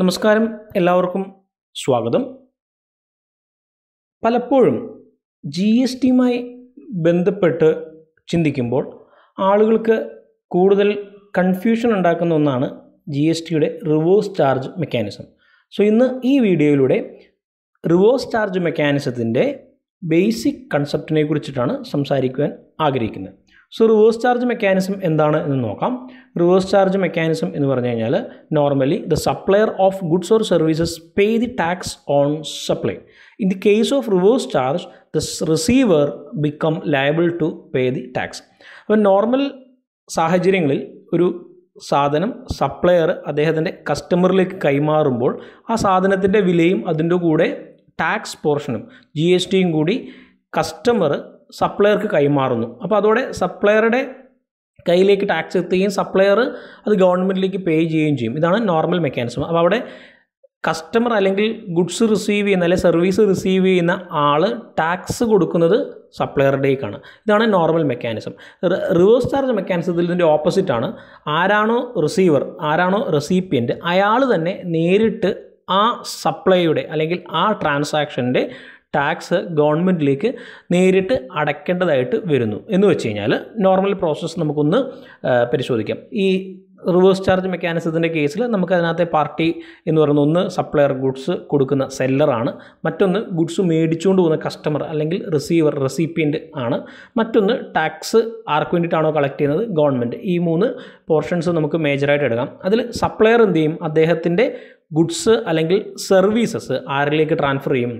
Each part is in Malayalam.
നമസ്കാരം എല്ലാവർക്കും സ്വാഗതം പലപ്പോഴും ജി എസ് ടിയുമായി ബന്ധപ്പെട്ട് ചിന്തിക്കുമ്പോൾ ആളുകൾക്ക് കൂടുതൽ കൺഫ്യൂഷൻ ഉണ്ടാക്കുന്ന ഒന്നാണ് ജി എസ് ടിയുടെ റിവേഴ്സ് ചാർജ് മെക്കാനിസം സോ ഇന്ന് ഈ വീഡിയോയിലൂടെ റിവേഴ്സ് ചാർജ് മെക്കാനിസത്തിൻ്റെ ബേസിക് കൺസെപ്റ്റിനെ കുറിച്ചിട്ടാണ് സംസാരിക്കുവാൻ ആഗ്രഹിക്കുന്നത് സോ റിവേഴ്സ് ചാർജ് മെക്കാനിസം എന്താണ് എന്ന് നോക്കാം റിവേഴ്സ് ചാർജ് മെക്കാനിസം എന്ന് പറഞ്ഞു കഴിഞ്ഞാൽ normally the supplier of goods or services pay the tax on supply in the case of reverse charge the receiver become liable to pay the tax അപ്പോൾ നോർമൽ സാഹചര്യങ്ങളിൽ ഒരു സാധനം സപ്ലയർ അദ്ദേഹത്തിൻ്റെ കസ്റ്റമറിലേക്ക് കൈമാറുമ്പോൾ ആ സാധനത്തിൻ്റെ വിലയും അതിൻ്റെ കൂടെ ടാക്സ് പോർഷനും ജി എസ് ടിയും കൂടി കസ്റ്റമർ സപ്ലയർക്ക് കൈമാറുന്നു അപ്പോൾ അതോടെ സപ്ലയറുടെ കയ്യിലേക്ക് ടാക്സ് എത്തുകയും സപ്ലയർ അത് ഗവൺമെൻറ്റിലേക്ക് പേ ചെയ്യുകയും ചെയ്യും ഇതാണ് നോർമൽ മെക്കാനിസം അപ്പോൾ അവിടെ കസ്റ്റമർ അല്ലെങ്കിൽ ഗുഡ്സ് റിസീവ് ചെയ്യുന്ന അല്ലെങ്കിൽ സർവീസ് റിസീവ് ചെയ്യുന്ന ആൾ ടാക്സ് കൊടുക്കുന്നത് സപ്ലയറുടേക്കാണ് ഇതാണ് നോർമൽ മെക്കാനിസം റിവേഴ്സ് ചാർജ് മെക്കാനിസത്തിൽ ഇതിൻ്റെ ഓപ്പോസിറ്റാണ് ആരാണോ റിസീവർ ആരാണോ റെസിപ്പിയൻ്റ് അയാൾ തന്നെ നേരിട്ട് ആ സപ്ലൈയുടെ അല്ലെങ്കിൽ ആ ട്രാൻസാക്ഷൻ്റെ ടാക്സ് ഗവൺമെൻറ്റിലേക്ക് നേരിട്ട് അടയ്ക്കേണ്ടതായിട്ട് വരുന്നു എന്ന് വെച്ച് കഴിഞ്ഞാൽ നോർമൽ പ്രോസസ്സ് നമുക്കൊന്ന് പരിശോധിക്കാം ഈ റിവേഴ്സ് ചാർജ് മെക്കാനിസത്തിൻ്റെ കേസിൽ നമുക്ക് അതിനകത്തെ പാർട്ടി എന്ന് പറയുന്ന ഒന്ന് സപ്ലയർ ഗുഡ്സ് കൊടുക്കുന്ന സെല്ലറാണ് മറ്റൊന്ന് ഗുഡ്സ് മേടിച്ചുകൊണ്ട് പോകുന്ന കസ്റ്റമർ അല്ലെങ്കിൽ റിസീവർ റെസിപ്പിയൻ്റ് ആണ് മറ്റൊന്ന് ടാക്സ് ആർക്ക് വേണ്ടിയിട്ടാണോ കളക്ട് ചെയ്യുന്നത് ഗവൺമെൻറ് ഈ മൂന്ന് പോർഷൻസ് നമുക്ക് മേജറായിട്ട് എടുക്കാം അതിൽ സപ്ലയർ എന്ത് ചെയ്യും അദ്ദേഹത്തിൻ്റെ ഗുഡ്സ് അല്ലെങ്കിൽ സർവീസസ് ആരിലേക്ക് ട്രാൻസ്ഫർ ചെയ്യും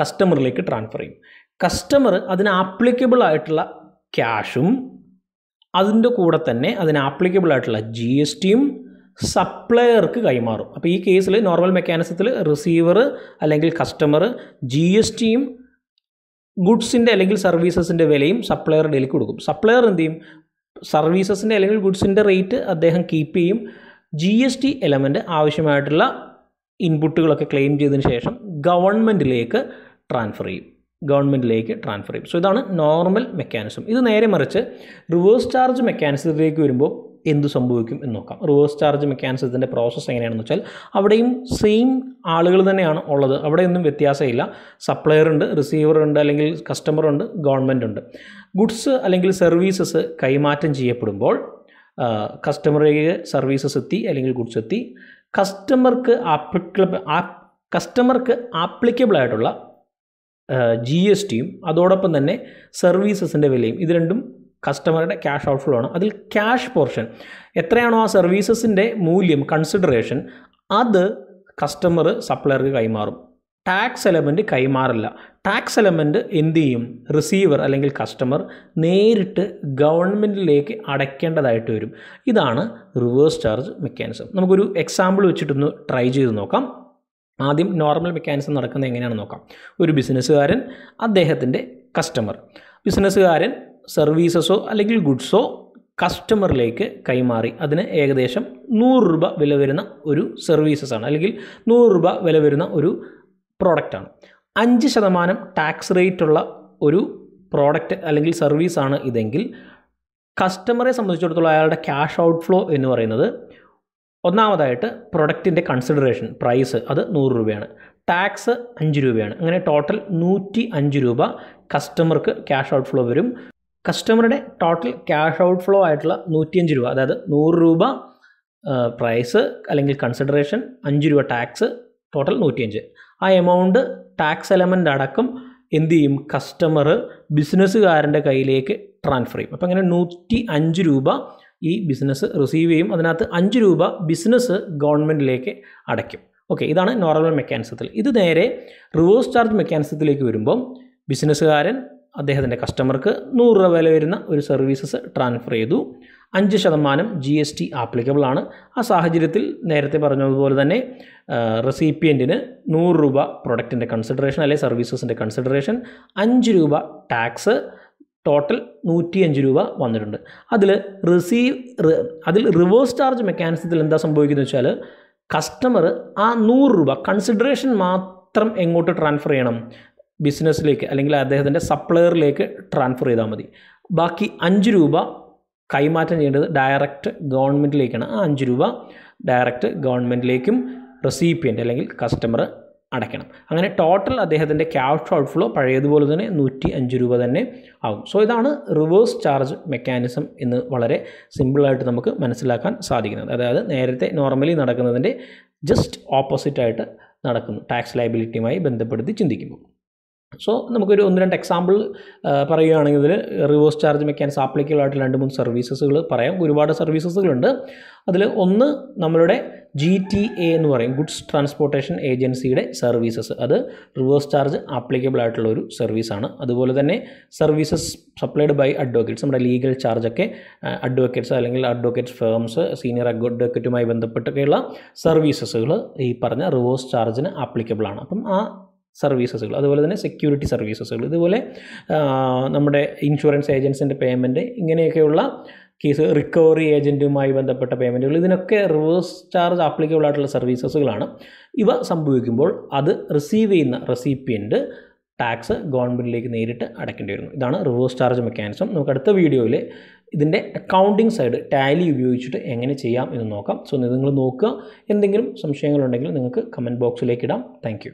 കസ്റ്റമറിലേക്ക് ട്രാൻസ്ഫർ ചെയ്യും കസ്റ്റമർ അതിന് ആപ്ലിക്കബിൾ ആയിട്ടുള്ള ക്യാഷും അതിൻ്റെ കൂടെ തന്നെ അതിന് ആപ്ലിക്കബിൾ ആയിട്ടുള്ള ജി എസ് ടിയും സപ്ലയർക്ക് കൈമാറും അപ്പോൾ ഈ കേസിൽ നോർമൽ മെക്കാനിസത്തിൽ റിസീവർ അല്ലെങ്കിൽ കസ്റ്റമർ ജി എസ് ടിയും ഗുഡ്സിൻ്റെ അല്ലെങ്കിൽ സർവീസസിൻ്റെ വിലയും സപ്ലയറുടെ ഇടയിലേക്ക് കൊടുക്കും സപ്ലയർ എന്ത് ചെയ്യും സർവീസസിൻ്റെ അല്ലെങ്കിൽ ഗുഡ്സിൻ്റെ റേറ്റ് അദ്ദേഹം കീപ്പ് ചെയ്യും ജി എസ് ടി എലമെൻറ്റ് ആവശ്യമായിട്ടുള്ള ഇൻപുട്ടുകളൊക്കെ ക്ലെയിം ചെയ്തതിന് ശേഷം ഗവൺമെൻറ്റിലേക്ക് ട്രാൻസ്ഫർ ചെയ്യും ഗവൺമെൻറ്റിലേക്ക് ട്രാൻസ്ഫർ ചെയ്യും സോ ഇതാണ് നോർമൽ മെക്കാനിസം ഇത് നേരെ മറിച്ച് റിവേഴ്സ് ചാർജ് മെക്കാനിസത്തിലേക്ക് വരുമ്പോൾ എന്ത് സംഭവിക്കും എന്ന് നോക്കാം റിവേഴ്സ് ചാർജ് മെക്കാനിസത്തിൻ്റെ പ്രോസസ്സ് എങ്ങനെയാണെന്ന് വെച്ചാൽ അവിടെയും സെയിം ആളുകൾ തന്നെയാണ് ഉള്ളത് അവിടെയൊന്നും വ്യത്യാസമില്ല സപ്ലയർ ഉണ്ട് റിസീവർ ഉണ്ട് അല്ലെങ്കിൽ കസ്റ്റമർ ഉണ്ട് ഗവൺമെൻറ് ഉണ്ട് ഗുഡ്സ് അല്ലെങ്കിൽ സർവീസസ് കൈമാറ്റം ചെയ്യപ്പെടുമ്പോൾ കസ്റ്റമറിലേക്ക് സർവീസസ് എത്തി അല്ലെങ്കിൽ ഗുഡ്സ് എത്തി കസ്റ്റമർക്ക് ആ കസ്റ്റമർക്ക് ആപ്ലിക്കബിൾ ആയിട്ടുള്ള ജി എസ് ടിയും അതോടൊപ്പം തന്നെ സർവീസസിൻ്റെ വിലയും ഇത് രണ്ടും കസ്റ്റമറുടെ ക്യാഷ് ഔട്ട്ഫ്ലോ ആണ് അതിൽ ക്യാഷ് പോർഷൻ എത്രയാണോ ആ സർവീസസിൻ്റെ മൂല്യം കൺസിഡറേഷൻ അത് കസ്റ്റമർ സപ്ലയർക്ക് കൈമാറും ടാക്സ് എലമെൻറ്റ് കൈമാറില്ല ടാക്സ് എലമെൻറ്റ് എന്ത് ചെയ്യും റിസീവർ അല്ലെങ്കിൽ കസ്റ്റമർ നേരിട്ട് ഗവൺമെൻറ്റിലേക്ക് അടയ്ക്കേണ്ടതായിട്ട് വരും ഇതാണ് റിവേഴ്സ് ചാർജ് മെക്കാനിസം നമുക്കൊരു എക്സാമ്പിൾ വെച്ചിട്ടൊന്ന് ട്രൈ ചെയ്ത് നോക്കാം ആദ്യം നോർമൽ മെക്കാനിസം നടക്കുന്നത് എങ്ങനെയാണെന്ന് നോക്കാം ഒരു ബിസിനസ്സുകാരൻ അദ്ദേഹത്തിൻ്റെ കസ്റ്റമർ ബിസിനസ്സുകാരൻ സർവീസസോ അല്ലെങ്കിൽ ഗുഡ്സോ കസ്റ്റമറിലേക്ക് കൈമാറി അതിന് ഏകദേശം നൂറ് രൂപ വില വരുന്ന ഒരു സർവീസസാണ് അല്ലെങ്കിൽ നൂറ് രൂപ വില വരുന്ന ഒരു പ്രോഡക്റ്റാണ് അഞ്ച് ശതമാനം ടാക്സ് റേറ്റുള്ള ഒരു പ്രോഡക്റ്റ് അല്ലെങ്കിൽ സർവീസാണ് ഇതെങ്കിൽ കസ്റ്റമറെ സംബന്ധിച്ചിടത്തോളം അയാളുടെ ക്യാഷ് ഔട്ട്ഫ്ലോ എന്ന് പറയുന്നത് ഒന്നാമതായിട്ട് പ്രൊഡക്റ്റിൻ്റെ കൺസിഡറേഷൻ പ്രൈസ് അത് നൂറ് രൂപയാണ് ടാക്സ് അഞ്ച് രൂപയാണ് അങ്ങനെ ടോട്ടൽ നൂറ്റി അഞ്ച് രൂപ കസ്റ്റമർക്ക് ക്യാഷ് ഔട്ട് ഫ്ലോ വരും കസ്റ്റമറുടെ ടോട്ടൽ ക്യാഷ് ഔട്ട് ഫ്ലോ ആയിട്ടുള്ള നൂറ്റിയഞ്ച് രൂപ അതായത് നൂറ് രൂപ പ്രൈസ് അല്ലെങ്കിൽ കൺസിഡറേഷൻ അഞ്ച് രൂപ ടാക്സ് ടോട്ടൽ നൂറ്റിയഞ്ച് ആ എമൗണ്ട് ടാക്സ് എലമെൻ്റ് അടക്കം എന്ത് ചെയ്യും കസ്റ്റമർ ബിസിനസ്സുകാരൻ്റെ കയ്യിലേക്ക് ട്രാൻസ്ഫർ ചെയ്യും അപ്പോൾ അങ്ങനെ നൂറ്റി അഞ്ച് രൂപ ഈ ബിസിനസ് റിസീവ് ചെയ്യും അതിനകത്ത് അഞ്ച് രൂപ ബിസിനസ് ഗവൺമെൻറ്റിലേക്ക് അടയ്ക്കും ഓക്കെ ഇതാണ് നോർമൽ മെക്കാനിസത്തിൽ ഇത് നേരെ റിവേഴ്സ് ചാർജ് മെക്കാനിസത്തിലേക്ക് വരുമ്പം ബിസിനസ്സുകാരൻ അദ്ദേഹത്തിൻ്റെ കസ്റ്റമർക്ക് നൂറ് രൂപ വില വരുന്ന ഒരു സർവീസസ് ട്രാൻസ്ഫർ ചെയ്തു അഞ്ച് ശതമാനം ജി എസ് ടി ആപ്ലിക്കബിൾ ആണ് ആ സാഹചര്യത്തിൽ നേരത്തെ പറഞ്ഞതുപോലെ തന്നെ റെസിപ്പിയൻറ്റിന് നൂറ് രൂപ പ്രൊഡക്റ്റിൻ്റെ കൺസിഡറേഷൻ അല്ലെങ്കിൽ സർവീസസിൻ്റെ കൺസിഡറേഷൻ അഞ്ച് രൂപ ടാക്സ് ടോട്ടൽ നൂറ്റിയഞ്ച് രൂപ വന്നിട്ടുണ്ട് അതിൽ റിസീവ് അതിൽ റിവേഴ്സ് ചാർജ് മെക്കാനിസത്തിൽ എന്താ സംഭവിക്കുന്നത് വെച്ചാൽ കസ്റ്റമർ ആ നൂറ് രൂപ കൺസിഡറേഷൻ മാത്രം എങ്ങോട്ട് ട്രാൻസ്ഫർ ചെയ്യണം ബിസിനസ്സിലേക്ക് അല്ലെങ്കിൽ അദ്ദേഹത്തിൻ്റെ സപ്ലയറിലേക്ക് ട്രാൻസ്ഫർ ചെയ്താൽ മതി ബാക്കി അഞ്ച് രൂപ കൈമാറ്റം ചെയ്യേണ്ടത് ഡയറക്റ്റ് ഗവൺമെൻറ്റിലേക്കാണ് ആ അഞ്ച് രൂപ ഡയറക്റ്റ് ഗവൺമെൻറ്റിലേക്കും റെസീപ്പിയൻ്റ് അല്ലെങ്കിൽ കസ്റ്റമർ അടയ്ക്കണം അങ്ങനെ ടോട്ടൽ അദ്ദേഹത്തിൻ്റെ ക്യാഷ് ഔട്ട്ഫ്ലോ പഴയതുപോലെ തന്നെ നൂറ്റി അഞ്ച് രൂപ തന്നെ ആകും സോ ഇതാണ് റിവേഴ്സ് ചാർജ് മെക്കാനിസം എന്ന് വളരെ സിമ്പിളായിട്ട് നമുക്ക് മനസ്സിലാക്കാൻ സാധിക്കുന്നത് അതായത് നേരത്തെ നോർമലി നടക്കുന്നതിൻ്റെ ജസ്റ്റ് ഓപ്പോസിറ്റായിട്ട് നടക്കുന്നു ടാക്സ് ലയബിലിറ്റിയുമായി ബന്ധപ്പെടുത്തി ചിന്തിക്കുമ്പോൾ സോ നമുക്കൊരു ഒന്ന് രണ്ട് എക്സാമ്പിൾ പറയുകയാണെങ്കിൽ ഇതിൽ റിവേഴ്സ് ചാർജ് മെക്കാനിക്സ് ആപ്ലിക്കബിൾ ആയിട്ട് രണ്ട് മൂന്ന് സർവീസസുകൾ പറയാം ഒരുപാട് സർവീസസുകളുണ്ട് അതിൽ ഒന്ന് നമ്മളുടെ ജി ടി എ എന്ന് പറയും ഗുഡ്സ് ട്രാൻസ്പോർട്ടേഷൻ ഏജൻസിയുടെ സർവീസസ് അത് റിവേഴ്സ് ചാർജ് ആപ്ലിക്കബിൾ ആയിട്ടുള്ള ഒരു സർവീസാണ് അതുപോലെ തന്നെ സർവീസസ് സപ്ലൈഡ് ബൈ അഡ്വക്കേറ്റ്സ് നമ്മുടെ ലീഗൽ ചാർജൊക്കെ അഡ്വക്കേറ്റ്സ് അല്ലെങ്കിൽ അഡ്വക്കേറ്റ്സ് ഫേംസ് സീനിയർ അഡ്വക്കേറ്റുമായി ബന്ധപ്പെട്ടൊക്കെയുള്ള സർവീസസുകൾ ഈ പറഞ്ഞ റിവേഴ്സ് ചാർജിന് ആപ്ലിക്കബിൾ ആണ് അപ്പം ആ സർവീസസുകൾ അതുപോലെ തന്നെ സെക്യൂരിറ്റി സർവീസസുകൾ ഇതുപോലെ നമ്മുടെ ഇൻഷുറൻസ് ഏജൻസിൻ്റെ പേയ്മെൻറ്റ് ഇങ്ങനെയൊക്കെയുള്ള കേസ് റിക്കവറി ഏജൻറ്റുമായി ബന്ധപ്പെട്ട പേയ്മെൻറ്റുകൾ ഇതിനൊക്കെ റിവേഴ്സ് ചാർജ് ആപ്ലിക്കബിൾ ആയിട്ടുള്ള സർവീസസുകളാണ് ഇവ സംഭവിക്കുമ്പോൾ അത് റിസീവ് ചെയ്യുന്ന റെസിപ്പിയൻറ്റ് ടാക്സ് ഗവൺമെൻറ്റിലേക്ക് നേരിട്ട് അടയ്ക്കേണ്ടി വരുന്നു ഇതാണ് റിവേഴ്സ് ചാർജ് മെക്കാനിസം നമുക്ക് അടുത്ത വീഡിയോയിൽ ഇതിൻ്റെ അക്കൗണ്ടിങ് സൈഡ് ടാലി ഉപയോഗിച്ചിട്ട് എങ്ങനെ ചെയ്യാം എന്ന് നോക്കാം സോ നിങ്ങൾ നോക്കുക എന്തെങ്കിലും സംശയങ്ങളുണ്ടെങ്കിൽ നിങ്ങൾക്ക് കമൻറ്റ് ബോക്സിലേക്ക് ഇടാം താങ്ക്